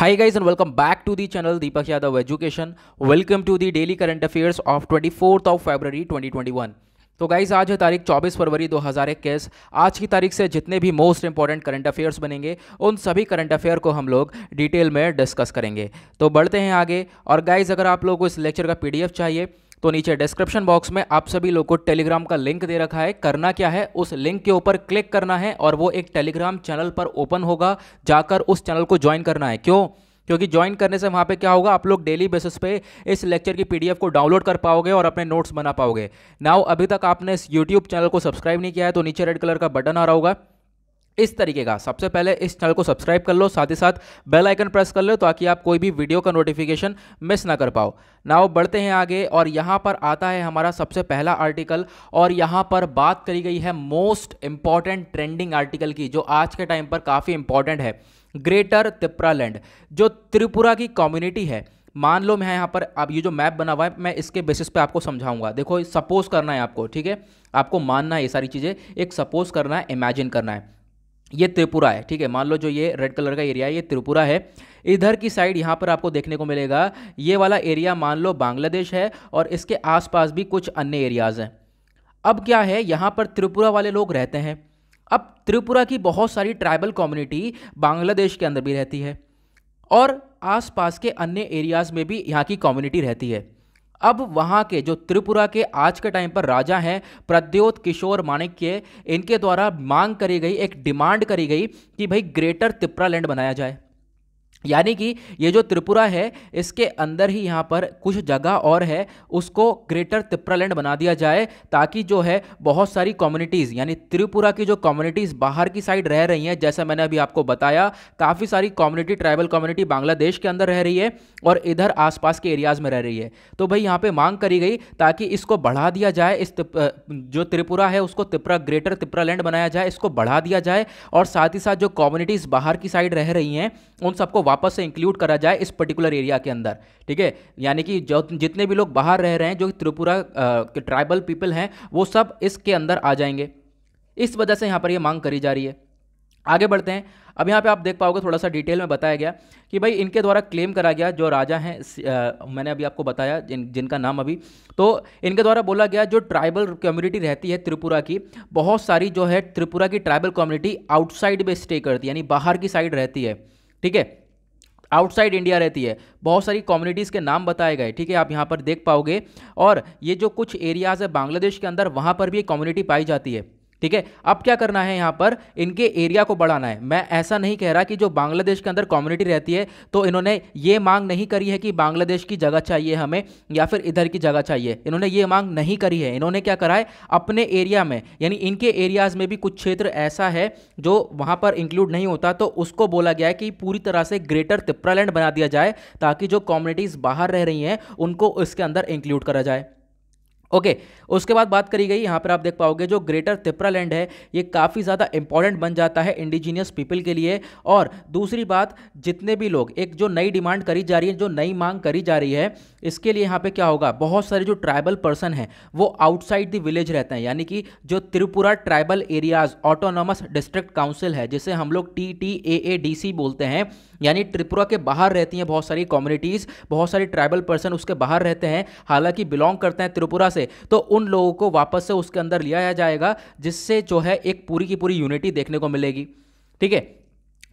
Hi guys and welcome back to the channel Deepak Yadav Education. Welcome to the daily current affairs of 24th of February 2021. तो guys आज है तारीख 24 फरवरी 2021 आज की तारीख से जितने भी मोस्ट इंपॉर्टेंट करंट अफेयर्स बनेंगे उन सभी करंट अफेयर को हम लोग डिटेल में डिस्कस करेंगे तो बढ़ते हैं आगे और गाइज अगर आप लोगों को इस लेक्चर का पीडीएफ चाहिए तो नीचे डिस्क्रिप्शन बॉक्स में आप सभी लोग को टेलीग्राम का लिंक दे रखा है करना क्या है उस लिंक के ऊपर क्लिक करना है और वो एक टेलीग्राम चैनल पर ओपन होगा जाकर उस चैनल को ज्वाइन करना है क्यों क्योंकि ज्वाइन करने से वहाँ पे क्या होगा आप लोग डेली बेसिस पे इस लेक्चर की पीडीएफ को डाउनलोड कर पाओगे और अपने नोट्स बना पाओगे नाउ अभी तक आपने इस यूट्यूब चैनल को सब्सक्राइब नहीं किया है तो नीचे रेड कलर का बटन आ रहा होगा इस तरीके का सबसे पहले इस चैनल को सब्सक्राइब कर लो साथ ही साथ बेल आइकन प्रेस कर लो ताकि आप कोई भी वीडियो का नोटिफिकेशन मिस ना कर पाओ नाउ बढ़ते हैं आगे और यहाँ पर आता है हमारा सबसे पहला आर्टिकल और यहाँ पर बात करी गई है मोस्ट इंपॉर्टेंट ट्रेंडिंग आर्टिकल की जो आज के टाइम पर काफ़ी इंपॉर्टेंट है ग्रेटर त्रिपुरा लैंड जो त्रिपुरा की कम्युनिटी है मान लो मैं यहाँ पर अब ये जो मैप बना हुआ है मैं इसके बेसिस पे आपको समझाऊंगा देखो सपोज करना है आपको ठीक है आपको मानना है ये सारी चीज़ें एक सपोज करना है इमेजिन करना है ये त्रिपुरा है ठीक है मान लो जो ये रेड कलर का एरिया है ये त्रिपुरा है इधर की साइड यहाँ पर आपको देखने को मिलेगा ये वाला एरिया मान लो बांग्लादेश है और इसके आसपास भी कुछ अन्य एरियाज़ हैं अब क्या है यहाँ पर त्रिपुरा वाले लोग रहते हैं अब त्रिपुरा की बहुत सारी ट्राइबल कम्युनिटी बांग्लादेश के अंदर भी रहती है और आसपास के अन्य एरियाज़ में भी यहाँ की कम्युनिटी रहती है अब वहाँ के जो त्रिपुरा के आज के टाइम पर राजा हैं प्रद्योत किशोर माणिक्य इनके द्वारा मांग करी गई एक डिमांड करी गई कि भाई ग्रेटर तिपरा लैंड बनाया जाए यानी कि ये जो त्रिपुरा है इसके अंदर ही यहाँ पर कुछ जगह और है उसको ग्रेटर लैंड बना दिया जाए ताकि जो है बहुत सारी कम्युनिटीज़ यानी त्रिपुरा की जो कम्युनिटीज़ बाहर की साइड रह रही हैं जैसा मैंने अभी आपको बताया काफ़ी सारी कम्युनिटी ट्राइबल कम्युनिटी बांग्लादेश के अंदर रह रही है और इधर आस के एरियाज़ में रह रही है तो भाई यहाँ पर मांग करी गई ताकि इसको बढ़ा दिया जाए इस जो त्रिपुरा है उसको त्रिपुरा ग्रेटर लैंड बनाया जाए इसको बढ़ा दिया जाए और साथ ही साथ जो कम्युनिटीज़ बाहर की साइड रह रही हैं उन सबको वापस से इंक्लूड करा जाए इस पर्टिकुलर एरिया के अंदर ठीक है यानी कि जो जितने भी लोग बाहर रह रहे हैं जो त्रिपुरा के ट्राइबल पीपल हैं वो सब इसके अंदर आ जाएंगे इस वजह से यहाँ पर ये यह मांग करी जा रही है आगे बढ़ते हैं अब यहाँ पे आप देख पाओगे थोड़ा सा डिटेल में बताया गया कि भाई इनके द्वारा क्लेम करा गया जो राजा हैं मैंने अभी आपको बताया जिन जिनका नाम अभी तो इनके द्वारा बोला गया जो ट्राइबल कम्युनिटी रहती है त्रिपुरा की बहुत सारी जो है त्रिपुरा की ट्राइबल कम्युनिटी आउटसाइड में स्टे करती है यानी बाहर की साइड रहती है ठीक है आउटसाइड इंडिया रहती है बहुत सारी कम्युनिटीज़ के नाम बताए गए ठीक है आप यहाँ पर देख पाओगे और ये जो कुछ एरियाज़ है बांग्लादेश के अंदर वहाँ पर भी कम्युनिटी पाई जाती है ठीक है अब क्या करना है यहाँ पर इनके एरिया को बढ़ाना है मैं ऐसा नहीं कह रहा कि जो बांग्लादेश के अंदर कम्युनिटी रहती है तो इन्होंने ये मांग नहीं करी है कि बांग्लादेश की जगह चाहिए हमें या फिर इधर की जगह चाहिए इन्होंने ये मांग नहीं करी है इन्होंने क्या करा है अपने एरिया में यानी इनके एरियाज में भी कुछ क्षेत्र ऐसा है जो वहाँ पर इंक्लूड नहीं होता तो उसको बोला गया है कि पूरी तरह से ग्रेटर तिप्रालैंड बना दिया जाए ताकि जो कम्युनिटीज़ बाहर रह रही हैं उनको इसके अंदर इंक्लूड करा जाए ओके okay, उसके बाद बात करी गई यहाँ पर आप देख पाओगे जो ग्रेटर तिपरा लैंड है ये काफ़ी ज़्यादा इंपॉर्टेंट बन जाता है इंडिजीनियस पीपल के लिए और दूसरी बात जितने भी लोग एक जो नई डिमांड करी जा रही है जो नई मांग करी जा रही है इसके लिए यहाँ पे क्या होगा बहुत सारे जो ट्राइबल पर्सन हैं वो आउटसाइड द विलेज रहते हैं यानी कि जो Tripura tribal areas autonomous district council है जिसे हम लोग T T A A D C बोलते हैं यानी त्रिपुरा के बाहर रहती हैं बहुत सारी कम्युनिटीज़ बहुत सारे ट्राइबल पर्सन उसके बाहर रहते हैं हालांकि बिलोंग करते हैं त्रिपुरा से तो उन लोगों को वापस से उसके अंदर लिया जाएगा जिससे जो है एक पूरी की पूरी यूनिटी देखने को मिलेगी ठीक है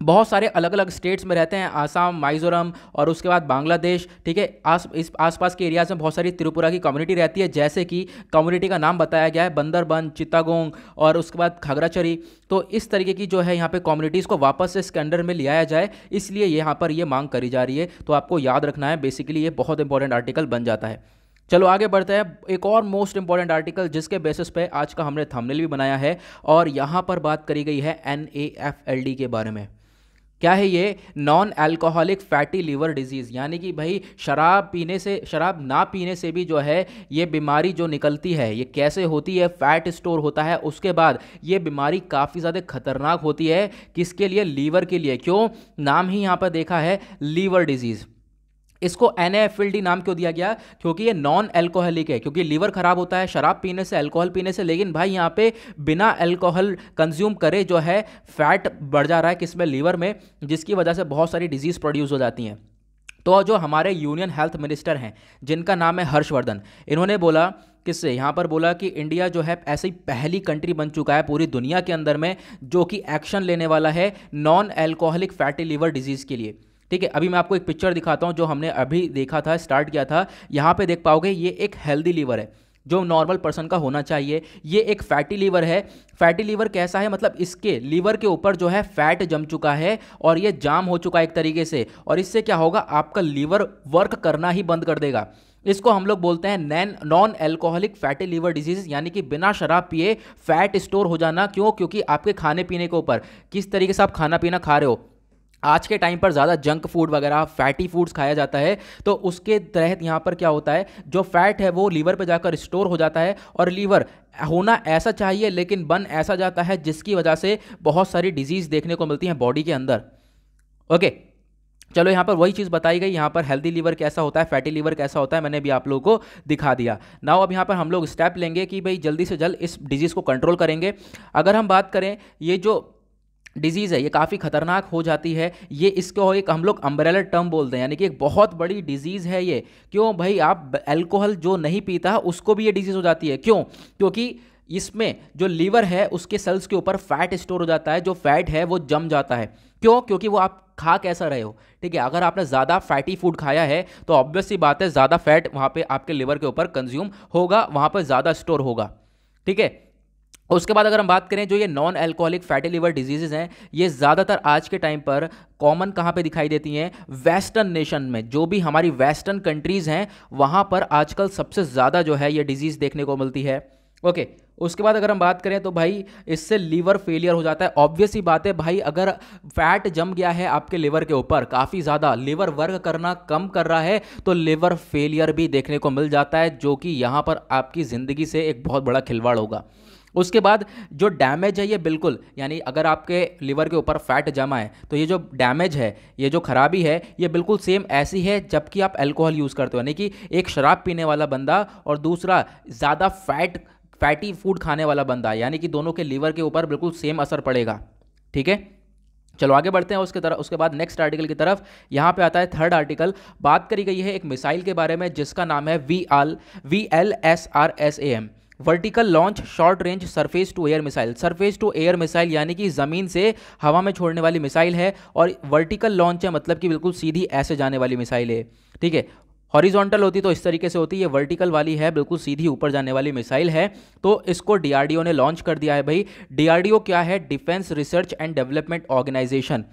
बहुत सारे अलग अलग स्टेट्स में रहते हैं आसाम माइजोरम और उसके बाद बांग्लादेश ठीक है आस इस आसपास के एरियाज में बहुत सारी त्रिपुरा की कम्युनिटी रहती है जैसे कि कम्युनिटी का नाम बताया गया है बंदरबन चितागोंग और उसके बाद घाघराचरी तो इस तरीके की जो है यहाँ पे कम्युनिटीज़ को वापस से इसके अंडर में लिया जाए इसलिए यहाँ पर ये मांग करी जा रही है तो आपको याद रखना है बेसिकली ये बहुत इंपॉर्टेंट आर्टिकल बन जाता है चलो आगे बढ़ते हैं एक और मोस्ट इंपॉर्टेंट आर्टिकल जिसके बेसिस पे आज का हमने थंबनेल भी बनाया है और यहाँ पर बात करी गई है एन के बारे में क्या है ये non alcoholic fatty liver disease यानी कि भाई शराब पीने से शराब ना पीने से भी जो है ये बीमारी जो निकलती है ये कैसे होती है फैट स्टोर होता है उसके बाद ये बीमारी काफ़ी ज़्यादा खतरनाक होती है किसके लिए लीवर के लिए क्यों नाम ही यहाँ पर देखा है लीवर डिजीज़ इसको एन नाम क्यों दिया गया क्योंकि ये नॉन एल्कोहलिक है क्योंकि लीवर खराब होता है शराब पीने से अल्कोहल पीने से लेकिन भाई यहाँ पे बिना अल्कोहल कंज्यूम करे जो है फैट बढ़ जा रहा है किसमें लीवर में जिसकी वजह से बहुत सारी डिजीज़ प्रोड्यूस हो जाती हैं तो जो हमारे यूनियन हेल्थ मिनिस्टर हैं जिनका नाम है हर्षवर्धन इन्होंने बोला किससे यहाँ पर बोला कि इंडिया जो है ऐसी पहली कंट्री बन चुका है पूरी दुनिया के अंदर में जो कि एक्शन लेने वाला है non alcoholic fatty liver disease के लिए ठीक है अभी मैं आपको एक पिक्चर दिखाता हूँ जो हमने अभी देखा था स्टार्ट किया था यहाँ पे देख पाओगे ये एक हेल्दी लीवर है जो नॉर्मल पर्सन का होना चाहिए ये एक फैटी लीवर है फैटी लीवर कैसा है मतलब इसके लीवर के ऊपर जो है फैट जम चुका है और ये जाम हो चुका है एक तरीके से और इससे क्या होगा आपका लीवर वर्क करना ही बंद कर देगा इसको हम लोग बोलते हैं non non alcoholic fatty liver disease यानी कि बिना शराब पिए फैट स्टोर हो जाना क्यों क्योंकि आपके खाने पीने के ऊपर किस तरीके से आप खाना पीना खा रहे हो आज के टाइम पर ज़्यादा जंक फूड वगैरह फैटी फूड्स खाया जाता है तो उसके तहत यहाँ पर क्या होता है जो फैट है वो लीवर पर जाकर स्टोर हो जाता है और लीवर होना ऐसा चाहिए लेकिन बन ऐसा जाता है जिसकी वजह से बहुत सारी डिजीज़ देखने को मिलती हैं बॉडी के अंदर ओके चलो यहाँ पर वही चीज़ बताई गई यहाँ पर हेल्दी लीवर कैसा होता है फैटी लीवर कैसा होता है मैंने भी आप लोगों को दिखा दिया नाउ अब यहाँ पर हम लोग स्टेप लेंगे कि भाई जल्दी से जल्द इस डिजीज़ को कंट्रोल करेंगे अगर हम बात करें ये जो डिजीज़ है ये काफ़ी खतरनाक हो जाती है ये इसको एक हम लोग अम्ब्रेला टर्म बोलते हैं यानी कि एक बहुत बड़ी डिजीज़ है ये क्यों भाई आप अल्कोहल जो नहीं पीता उसको भी ये डिजीज़ हो जाती है क्यों क्योंकि इसमें जो लीवर है उसके सेल्स के ऊपर फैट स्टोर हो जाता है जो फैट है वो जम जाता है क्यों क्योंकि वो आप खा कैसा रहे हो ठीक है अगर आपने ज़्यादा फैटी फूड खाया है तो ऑब्वियसली बात है ज़्यादा फैट वहाँ पे आपके लीवर के ऊपर कंज्यूम होगा वहाँ पर ज़्यादा स्टोर होगा ठीक है उसके बाद अगर हम बात करें जो ये non alcoholic fatty liver diseases हैं ये ज़्यादातर आज के टाइम पर कॉमन कहाँ पे दिखाई देती हैं वेस्टर्न नेशन में जो भी हमारी वेस्टर्न कंट्रीज़ हैं वहाँ पर आजकल सबसे ज़्यादा जो है ये डिजीज़ देखने को मिलती है ओके उसके बाद अगर हम बात करें तो भाई इससे लीवर फेलियर हो जाता है ऑब्वियस ही बात है भाई अगर फैट जम गया है आपके लीवर के ऊपर काफ़ी ज़्यादा लीवर वर्क करना कम कर रहा है तो लीवर फेलियर भी देखने को मिल जाता है जो कि यहाँ पर आपकी ज़िंदगी से एक बहुत बड़ा खिलवाड़ होगा उसके बाद जो डैमेज है ये बिल्कुल यानी अगर आपके लिवर के ऊपर फैट जमा है तो ये जो डैमेज है ये जो खराबी है ये बिल्कुल सेम ऐसी है जबकि आप एल्कोहल यूज़ करते हो यानी कि एक शराब पीने वाला बंदा और दूसरा ज़्यादा फैट फैटी फूड खाने वाला बंदा यानी कि दोनों के लीवर के ऊपर बिल्कुल सेम असर पड़ेगा ठीक है चलो आगे बढ़ते हैं उसके तरफ उसके बाद नेक्स्ट आर्टिकल की तरफ यहाँ पे आता है थर्ड आर्टिकल बात करी गई है एक मिसाइल के बारे में जिसका नाम है V L V L S R S A M vertical launch short range surface to air missile surface to air missile यानी कि ज़मीन से हवा में छोड़ने वाली मिसाइल है और वर्टिकल लॉन्च है मतलब कि बिल्कुल सीधी ऐसे जाने वाली मिसाइल है ठीक है हॉरिजॉन्टल होती तो इस तरीके से होती है वर्टिकल वाली है बिल्कुल सीधी ऊपर जाने वाली मिसाइल है तो इसको डीआरडीओ ने लॉन्च कर दिया है भाई डीआरडीओ क्या है defence research and development organisation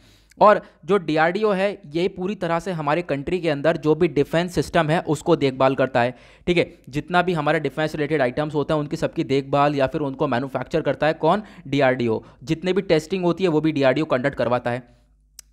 और जो डीआरडीओ है ये पूरी तरह से हमारे कंट्री के अंदर जो भी डिफेंस सिस्टम है उसको देखभाल करता है ठीक है जितना भी हमारे डिफेंस रिलेटेड आइटम्स होते हैं उनकी सबकी देखभाल या फिर उनको मैन्युफैक्चर करता है कौन डीआरडीओ जितने भी टेस्टिंग होती है वो भी डीआरडीओ कंडक्ट करवाता है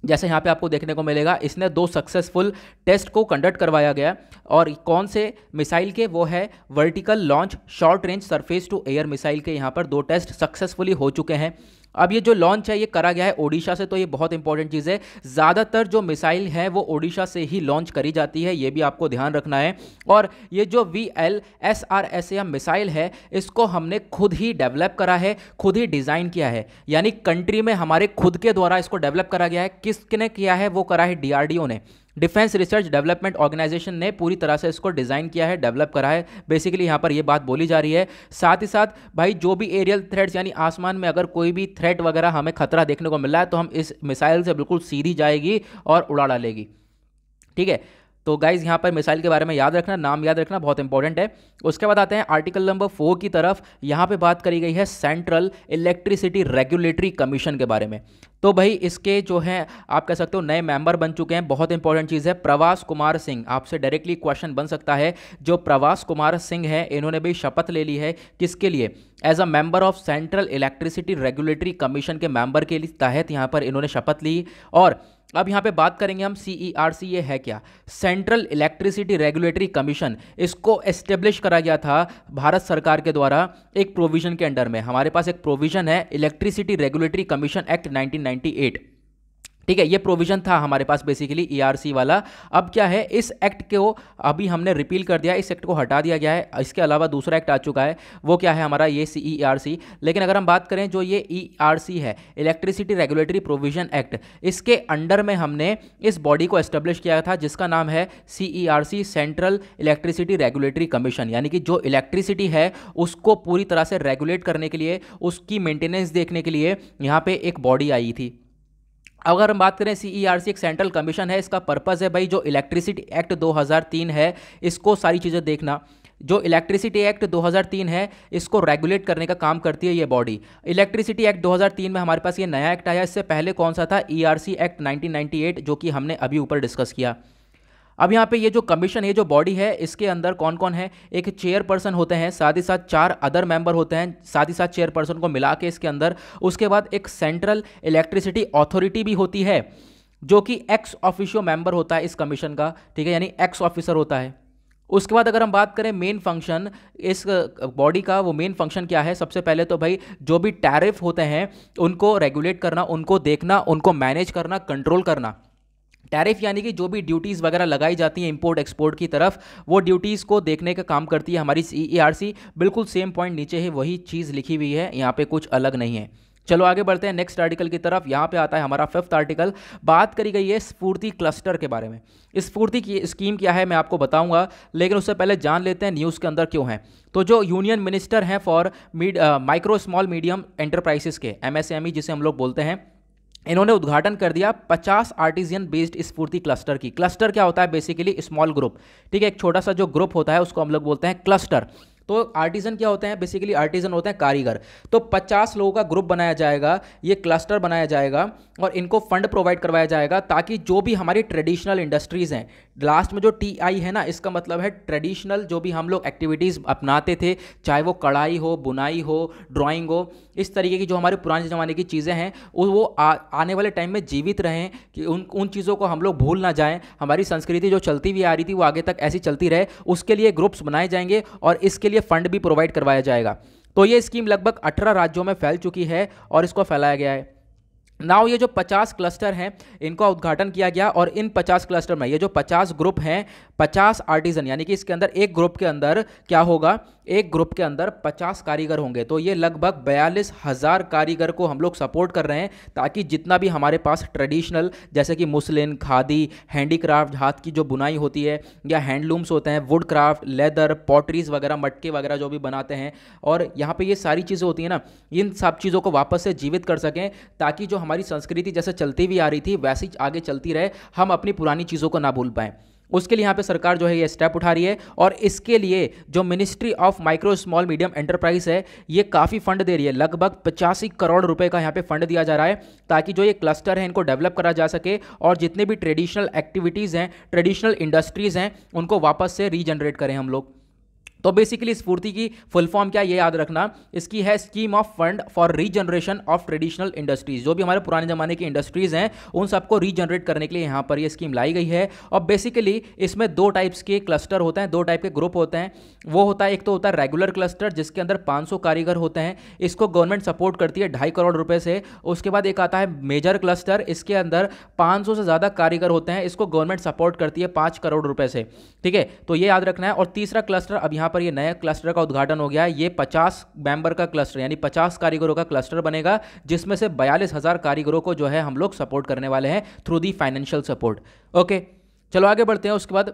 जैसे यहाँ पे आपको देखने को मिलेगा इसने दो सक्सेसफुल टेस्ट को कंडक्ट करवाया गया और कौन से मिसाइल के वो है vertical launch short range surface to air missile के यहाँ पर दो टेस्ट सक्सेसफुली हो चुके हैं अब ये जो लॉन्च है ये करा गया है ओडिशा से तो ये बहुत इंपॉर्टेंट चीज़ है ज़्यादातर जो मिसाइल है वो ओडिशा से ही लॉन्च करी जाती है ये भी आपको ध्यान रखना है और ये जो V L S R S या मिसाइल है इसको हमने खुद ही डेवलप करा है खुद ही डिज़ाइन किया है यानी कंट्री में हमारे खुद के द्वारा इसको डेवलप करा गया है किसने किया है वो करा है डी ने डिफेंस रिसर्च डेवलपमेंट ऑर्गेनाइजेशन ने पूरी तरह से इसको डिज़ाइन किया है डेवलप करा है बेसिकली यहाँ पर ये बात बोली जा रही है साथ ही साथ भाई जो भी एरियल थ्रेड्स यानी आसमान में अगर कोई भी थ्रेट वगैरह हमें खतरा देखने को मिल रहा है तो हम इस मिसाइल से बिल्कुल सीधी जाएगी और उड़ा डालेगी ठीक है तो गाइज़ यहाँ पर मिसाइल के बारे में याद रखना नाम याद रखना बहुत इंपॉर्टेंट है उसके बाद आते हैं आर्टिकल नंबर फोर की तरफ यहाँ पे बात करी गई है सेंट्रल इलेक्ट्रिसिटी रेगुलेटरी कमीशन के बारे में तो भाई इसके जो हैं आप कह सकते हो नए मेंबर बन चुके हैं बहुत इंपॉर्टेंट चीज़ है प्रवास कुमार सिंह आपसे डायरेक्टली क्वेश्चन बन सकता है जो प्रवास कुमार सिंह हैं इन्होंने भी शपथ ले ली है किसके लिए as a member of central electricity regulatory commission के मेंबर के तहत यहाँ पर इन्होंने शपथ ली और अब यहाँ पे बात करेंगे हम सी ई आर सी ये है क्या सेंट्रल इलेक्ट्रिसिटी रेगुलेटरी कमीशन इसको एस्टेब्लिश करा गया था भारत सरकार के द्वारा एक प्रोविज़न के अंडर में हमारे पास एक प्रोविज़न है इलेक्ट्रिसिटी रेगुलेटरी कमीशन एक्ट 1998 ठीक है ये प्रोविजन था हमारे पास बेसिकली ईआरसी e वाला अब क्या है इस एक्ट को अभी हमने रिपील कर दिया इस एक्ट को हटा दिया गया है इसके अलावा दूसरा एक्ट आ चुका है वो क्या है हमारा ये सी ई आर सी लेकिन अगर हम बात करें जो ये ई आर सी है इलेक्ट्रिसिटी रेगुलेटरी प्रोविजन एक्ट इसके अंडर में हमने इस बॉडी को एस्टेब्लिश किया था जिसका नाम है C E R C central electricity regulatory commission यानी कि जो इलेक्ट्रिसिटी है उसको पूरी तरह से रेगुलेट करने के लिए उसकी मेंटेनेंस देखने के लिए यहाँ पे एक बॉडी आई थी अगर हम बात करें सी ई आर सी एक सेंट्रल कमीशन है इसका पर्पज़ है भाई जो इलेक्ट्रिसिटी एक्ट 2003 है इसको सारी चीज़ें देखना जो इलेक्ट्रिसिटी एक्ट 2003 है इसको रेगुलेट करने का काम करती है ये बॉडी इलेक्ट्रिसिटी एक्ट 2003 में हमारे पास ये नया एक्ट आया इससे पहले कौन सा था ईआरसी एक्ट 1998 जो कि हमने अभी ऊपर डिस्कस किया अब यहाँ पे ये जो कमीशन ये जो बॉडी है इसके अंदर कौन कौन है एक चेयर पर्सन होते हैं साथ ही साथ चार अदर मेंबर होते हैं साथ ही साथ चेयर पर्सन को मिला के इसके अंदर उसके बाद एक सेंट्रल इलेक्ट्रिसिटी अथॉरिटी भी होती है जो कि एक्स ऑफिशियो मेंबर होता है इस कमीशन का ठीक है यानी एक्स ऑफिसर होता है उसके बाद अगर हम बात करें मेन फंक्शन इस बॉडी का वो मेन फंक्शन क्या है सबसे पहले तो भाई जो भी टैरिफ होते हैं उनको रेगुलेट करना उनको देखना उनको मैनेज करना कंट्रोल करना टैरिफ यानी कि जो भी ड्यूटीज़ वगैरह लगाई जाती हैं इंपोर्ट एक्सपोर्ट की तरफ वो ड्यूटीज़ को देखने का काम करती है हमारी सी e बिल्कुल सेम पॉइंट नीचे ही वही चीज़ लिखी हुई है यहाँ पे कुछ अलग नहीं है चलो आगे बढ़ते हैं नेक्स्ट आर्टिकल की तरफ यहाँ पे आता है हमारा फिफ्थ आर्टिकल बात करी गई है स्फूर्ति क्लस्टर के बारे में स्फूर्ति की स्कीम क्या है मैं आपको बताऊंगा लेकिन उससे पहले जान लेते हैं न्यूज़ के अंदर क्यों है तो जो यूनियन मिनिस्टर हैं for micro small medium enterprises के एम e जिसे हम लोग बोलते हैं इन्होंने उद्घाटन कर दिया 50 आर्टिजियन बेस्ड स्फूर्ति क्लस्टर की क्लस्टर क्या होता है बेसिकली स्मॉल ग्रुप ठीक है एक छोटा सा जो ग्रुप होता है उसको हम लोग बोलते हैं क्लस्टर तो आर्टिजन क्या होते हैं बेसिकली आर्टिजन होते हैं कारीगर तो 50 लोगों का ग्रुप बनाया जाएगा ये क्लस्टर बनाया जाएगा और इनको फंड प्रोवाइड करवाया जाएगा ताकि जो भी हमारी ट्रेडिशनल इंडस्ट्रीज़ हैं लास्ट में जो टी आई है ना इसका मतलब है ट्रेडिशनल जो भी हम लोग एक्टिविटीज़ अपनाते थे चाहे वो कढ़ाई हो बुनाई हो ड्राइंग हो इस तरीके की जो हमारे पुराने ज़माने की चीज़ें हैं वो आ, आने वाले टाइम में जीवित रहें कि उन उन चीज़ों को हम लोग भूल ना जाएं हमारी संस्कृति जो चलती हुई आ रही थी वो आगे तक ऐसी चलती रहे उसके लिए ग्रुप्स बनाए जाएंगे और इसके लिए फ़ंड भी प्रोवाइड करवाया जाएगा तो ये स्कीम लगभग अठारह राज्यों में फैल चुकी है और इसको फैलाया गया है नाव ये जो 50 क्लस्टर हैं इनका उद्घाटन किया गया और इन 50 क्लस्टर में ये जो 50 ग्रुप हैं 50 आर्टिजन यानी कि इसके अंदर एक ग्रुप के अंदर क्या होगा एक ग्रुप के अंदर 50 कारीगर होंगे तो ये लगभग बयालीस हज़ार कारीगर को हम लोग सपोर्ट कर रहे हैं ताकि जितना भी हमारे पास ट्रेडिशनल जैसे कि मुस्लिन खादी हैंडीक्राफ्ट हाथ की जो बुनाई होती है या हैंडलूम्स होते हैं वुड क्राफ्ट लेदर पॉटरीज वगैरह मटके वगैरह जो भी बनाते हैं और यहाँ पर ये सारी चीज़ें होती हैं ना इन सब चीज़ों को वापस से जीवित कर सकें ताकि जो हमारी संस्कृति जैसे चलती हुई आ रही थी वैसी आगे चलती रहे हम अपनी पुरानी चीज़ों को ना भूल पाएँ उसके लिए यहाँ पे सरकार जो है ये स्टेप उठा रही है और इसके लिए जो ministry of micro small medium enterprise है ये काफ़ी फंड दे रही है लगभग पचासी करोड़ रुपए का यहाँ पे फंड दिया जा रहा है ताकि जो ये क्लस्टर है इनको डेवलप करा जा सके और जितने भी ट्रेडिशनल एक्टिविटीज़ हैं ट्रेडिशनल इंडस्ट्रीज़ हैं उनको वापस से रीजनरेट करें हम लोग तो बेसिकली स्फूर्ति की फुल फॉर्म क्या ये याद रखना इसकी है scheme of fund for regeneration of traditional industries जो भी हमारे पुराने जमाने की इंडस्ट्रीज हैं उन सबको रीजनरेट करने के लिए यहाँ पर ये स्कीम लाई गई है और बेसिकली इसमें दो टाइप्स के क्लस्टर होते हैं दो टाइप के ग्रुप होते हैं वो होता है एक तो होता है रेगुलर क्लस्टर जिसके अंदर पाँच कारीगर होते हैं इसको गवर्नमेंट सपोर्ट करती है ढाई करोड़ रुपए से उसके बाद एक आता है मेजर क्लस्टर इसके अंदर पाँच से ज़्यादा कारीगर होते हैं इसको गवर्नमेंट सपोर्ट करती है पाँच करोड़ रुपये से ठीक है तो ये याद रखना है और तीसरा क्लस्टर अब यहाँ यहाँ पर ये नया क्लस्टर का उद्घाटन हो गया है ये पचास मेंबर का क्लस्टर यानी पचास कारीगरों का क्लस्टर बनेगा जिसमें से बयालीस हज़ार कारीगरों को जो है हम लोग सपोर्ट करने वाले हैं through the financial support okay चलो आगे बढ़ते हैं उसके बाद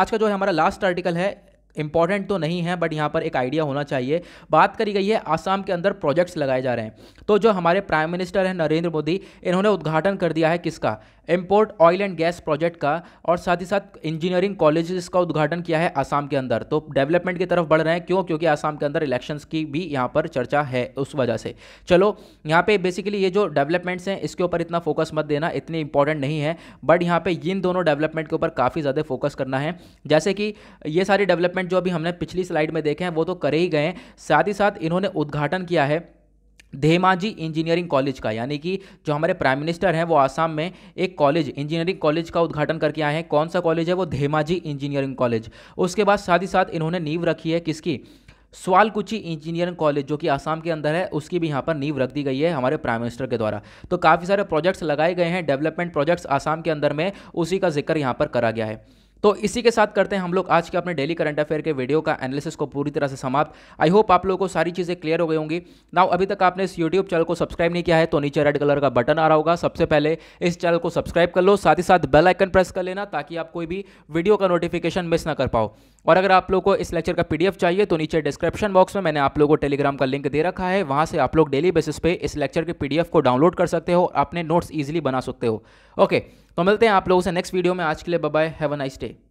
आज का जो है हमारा लास्ट आर्टिकल है इंपॉर्टेंट तो नहीं है बट यहाँ पर एक आइडिया होना चाहिए बात करी गई है आसाम के अंदर प्रोजेक्ट्स लगाए जा रहे हैं तो जो हमारे प्राइम मिनिस्टर हैं नरेंद्र मोदी इन्होंने उद्घाटन कर दिया है किसका import oil and gas project का और साथ ही साथ इंजीनियरिंग कॉलेजेस का उद्घाटन किया है आसाम के अंदर तो डेवलपमेंट की तरफ बढ़ रहे हैं क्यों क्योंकि आसाम के अंदर इलेक्शंस की भी यहाँ पर चर्चा है उस वजह से चलो यहाँ पे बेसिकली ये जो डेवलपमेंट्स हैं इसके ऊपर इतना फोकस मत देना इतनी इंपॉर्टेंट नहीं है बट यहाँ पे इन दोनों डेवलपमेंट के ऊपर काफ़ी ज़्यादा फोकस करना है जैसे कि ये सारी डेवलपमेंट इन्वेस्टमेंट जो अभी हमने पिछली स्लाइड में देखे हैं वो तो करे ही गए साथ ही साथ इन्होंने उद्घाटन किया है धेमाजी इंजीनियरिंग कॉलेज का यानी कि जो हमारे प्राइम मिनिस्टर हैं वो आसाम में एक कॉलेज इंजीनियरिंग कॉलेज का उद्घाटन करके आए हैं कौन सा कॉलेज है वो धेमाजी इंजीनियरिंग कॉलेज उसके बाद साथ ही साथ इन्होंने नींव रखी है किसकी स्वालकुची इंजीनियरिंग कॉलेज जो कि आसाम के अंदर है उसकी भी यहाँ पर नींव रख दी गई है हमारे प्राइम मिनिस्टर के द्वारा तो काफ़ी सारे प्रोजेक्ट्स लगाए गए हैं डेवलपमेंट प्रोजेक्ट्स आसाम के अंदर में उसी का जिक्र यहाँ पर करा गया है तो इसी के साथ करते हैं हम लोग आज के अपने डेली करंट अफेयर के वीडियो का एनालिसिस को पूरी तरह से समाप्त आई होप आप लोगों को सारी चीज़ें क्लियर हो गई होंगी नाउ अभी तक आपने इस यूट्यूब चैनल को सब्सक्राइब नहीं किया है तो नीचे रेड कलर का बटन आ रहा होगा सबसे पहले इस चैनल को सब्सक्राइब कर लो साथ ही साथ बेल आइकन प्रेस कर लेना ताकि आप कोई भी वीडियो का नोटिफिकेशन मिस ना कर पाओ और अगर आप लोग को इस लेक्चर का पी चाहिए तो नीचे डिस्क्रिप्शन बॉक्स में मैंने आप लोगों को टेलीग्राम का लिंक दे रखा है वहाँ से आप लोग डेली बेसिस पे इस लेक्चर के पी को डाउनलोड कर सकते हो अपने नोट्स ईजिली बना सकते हो ओके तो मिलते हैं आप लोगों से नेक्स्ट वीडियो में आज के लिए bye have a nice day